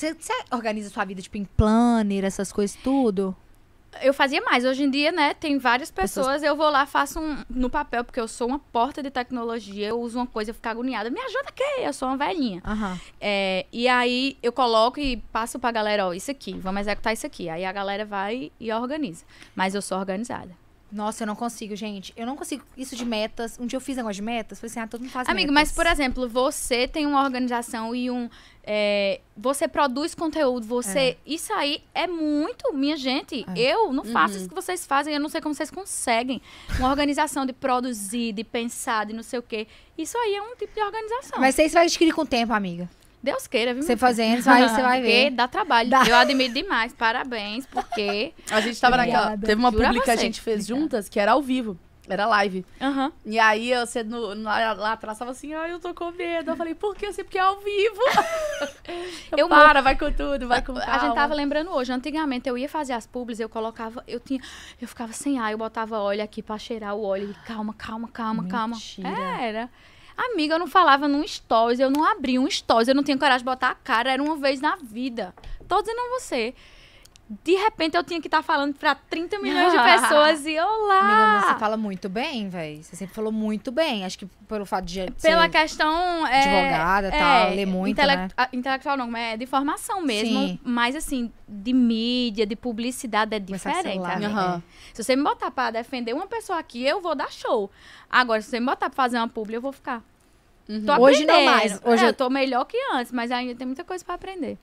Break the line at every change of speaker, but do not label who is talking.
Você, organiza sua vida, tipo, em planner, essas coisas, tudo? Eu fazia mais. Hoje em dia, né, tem várias pessoas, pessoas, eu vou lá, faço um no papel, porque eu sou uma porta de tecnologia, eu uso uma coisa, eu fico agoniada. Me ajuda aqui, eu sou uma velhinha. Uhum. É, e aí eu coloco e passo pra galera, ó, isso aqui, vamos executar isso aqui. Aí a galera vai e organiza. Mas eu sou organizada. Nossa, eu não consigo, gente. Eu não consigo isso de metas. Um dia eu fiz negócio de metas, falei assim, ah, todo mundo faz Amigo, metas. mas por exemplo, você tem uma organização e um... É, você produz conteúdo, você... É. Isso aí é muito, minha gente. É. Eu não faço uhum. isso que vocês fazem, eu não sei como vocês conseguem. Uma organização de produzir, de pensar, de não sei o quê. Isso aí é um tipo de organização. Mas isso vai adquirir com o tempo, amiga. Deus queira, viu? Você fazendo, aí você vai ver. Porque dá trabalho. Dá. Eu admiro demais. Parabéns, porque. A gente tava Obrigada. naquela. Teve uma Jura publi que a gente fez juntas, que era ao vivo. Era live. Uhum. E aí você no, lá, lá, atrás tava assim, ai, ah, eu tô com medo. Eu falei, por que assim? Porque é ao vivo. eu Para, vai com tudo, vai com calma. A gente tava lembrando hoje, antigamente eu ia fazer as publis, eu colocava, eu tinha, eu ficava sem ar, eu botava óleo aqui pra cheirar o óleo. calma, calma, calma, Mentira. calma. era. Amiga, eu não falava num stories, eu não abri um stories, eu não tinha coragem de botar a cara, era uma vez na vida. Tô dizendo a você de repente eu tinha que estar tá falando para 30 milhões de pessoas e olá. Amiga, você fala muito bem, velho. Você sempre falou muito bem. Acho que pelo fato de pela questão é, advogada, é, tal, ler muito, intele né? Intelectual não, é de formação mesmo, Sim. mas assim, de mídia, de publicidade é diferente. Uhum. Se você me botar para defender uma pessoa aqui, eu vou dar show. Agora se você me botar para fazer uma publi, eu vou ficar. Uhum. Hoje não mais. Hoje é, eu... eu tô melhor que antes, mas ainda tem muita coisa para aprender.